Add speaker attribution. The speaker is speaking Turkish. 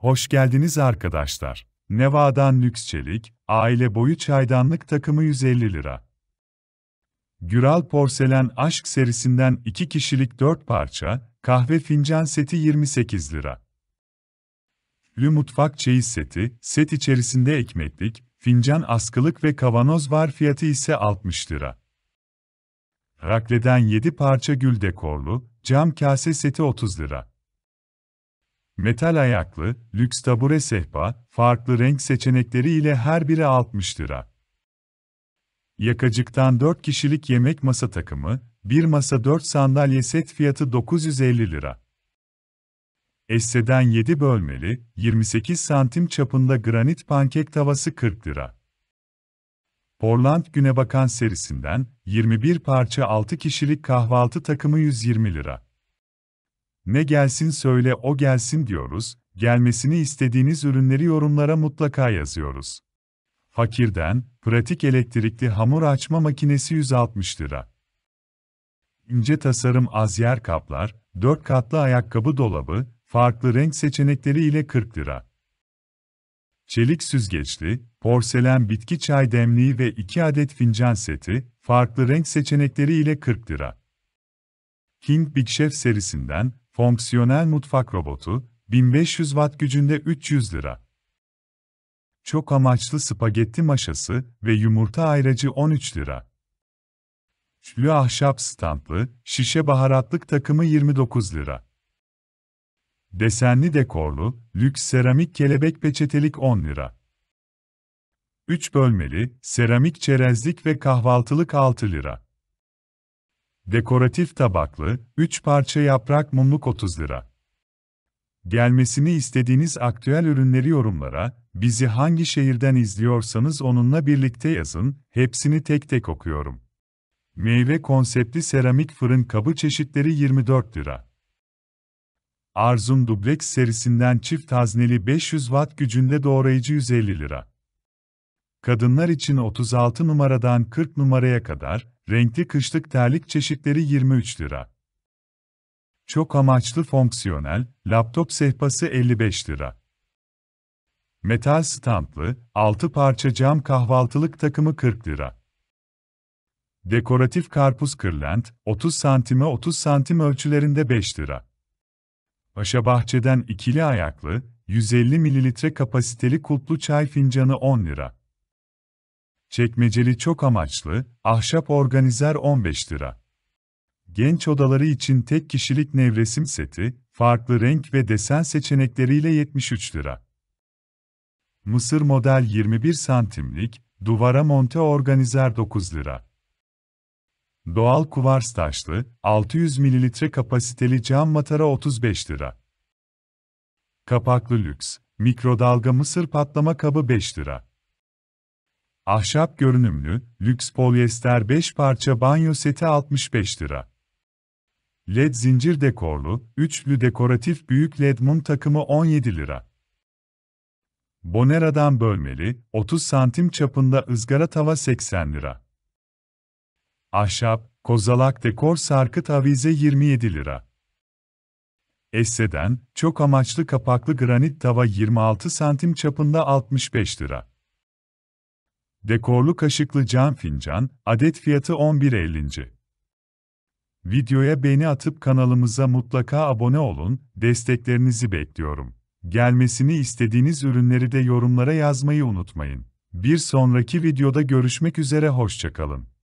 Speaker 1: Hoş geldiniz arkadaşlar. Neva'dan lüks çelik, aile boyu çaydanlık takımı 150 lira. Güral Porselen Aşk serisinden 2 kişilik 4 parça, kahve fincan seti 28 lira. Lü mutfak çeyiz seti, set içerisinde ekmeklik, fincan askılık ve kavanoz var fiyatı ise 60 lira. Rakle'den 7 parça gül dekorlu, cam kase seti 30 lira metal ayaklı, lüks tabure sehpa, farklı renk seçenekleri ile her biri 60 lira. Yakacıktan 4 kişilik yemek masa takımı, bir masa 4 sandalye set fiyatı 950 lira. Esse'den 7 bölmeli, 28 santim çapında granit pankek tavası 40 lira. Portland Günebakan serisinden 21 parça 6 kişilik kahvaltı takımı 120 lira. Ne gelsin söyle o gelsin diyoruz, gelmesini istediğiniz ürünleri yorumlara mutlaka yazıyoruz. Fakirden, pratik elektrikli hamur açma makinesi 160 lira. İnce tasarım az yer kaplar, 4 katlı ayakkabı dolabı, farklı renk seçenekleri ile 40 lira. Çelik süzgeçli, porselen bitki çay demliği ve 2 adet fincan seti, farklı renk seçenekleri ile 40 lira. King Big Chef serisinden Fonksiyonel mutfak robotu, 1500 watt gücünde 300 lira. Çok amaçlı spagetti maşası ve yumurta ayracı 13 lira. Şlü ahşap standlı, şişe baharatlık takımı 29 lira. Desenli dekorlu, lüks seramik kelebek peçetelik 10 lira. 3 bölmeli, seramik çerezlik ve kahvaltılık 6 lira. Dekoratif tabaklı, 3 parça yaprak mumluk 30 lira. Gelmesini istediğiniz aktüel ürünleri yorumlara, bizi hangi şehirden izliyorsanız onunla birlikte yazın, hepsini tek tek okuyorum. Meyve konseptli seramik fırın kabı çeşitleri 24 lira. Arzum Dublex serisinden çift hazneli 500 watt gücünde doğrayıcı 150 lira kadınlar için 36 numaradan 40 numaraya kadar, renkli kışlık terlik çeşitleri 23 lira. Çok amaçlı fonksiyonel, laptop sehpası 55 lira. Metal stamplı, 6 parça cam kahvaltılık takımı 40 lira. Dekoratif karpuz kırlent, 30 santime 30 santim ölçülerinde 5 lira. Paşa Bahçe'den ikili ayaklı, 150 mililitre kapasiteli kutlu çay fincanı 10 lira. Çekmeceli çok amaçlı, ahşap organizer 15 lira. Genç odaları için tek kişilik nevresim seti, farklı renk ve desen seçenekleriyle 73 lira. Mısır model 21 santimlik, duvara monte organizer 9 lira. Doğal kuvars taşlı, 600 mililitre kapasiteli cam matara 35 lira. Kapaklı lüks, mikrodalga mısır patlama kabı 5 lira. Ahşap görünümlü, lüks polyester 5 parça banyo seti 65 lira. LED zincir dekorlu, üçlü dekoratif büyük LED mum takımı 17 lira. Bonera'dan bölmeli, 30 santim çapında ızgara tava 80 lira. Ahşap, kozalak dekor sarkıt avize 27 lira. Esse'den, çok amaçlı kapaklı granit tava 26 santim çapında 65 lira. Dekorlu kaşıklı cam fincan, adet fiyatı 11.50. Videoya beğeni atıp kanalımıza mutlaka abone olun, desteklerinizi bekliyorum. Gelmesini istediğiniz ürünleri de yorumlara yazmayı unutmayın. Bir sonraki videoda görüşmek üzere hoşçakalın.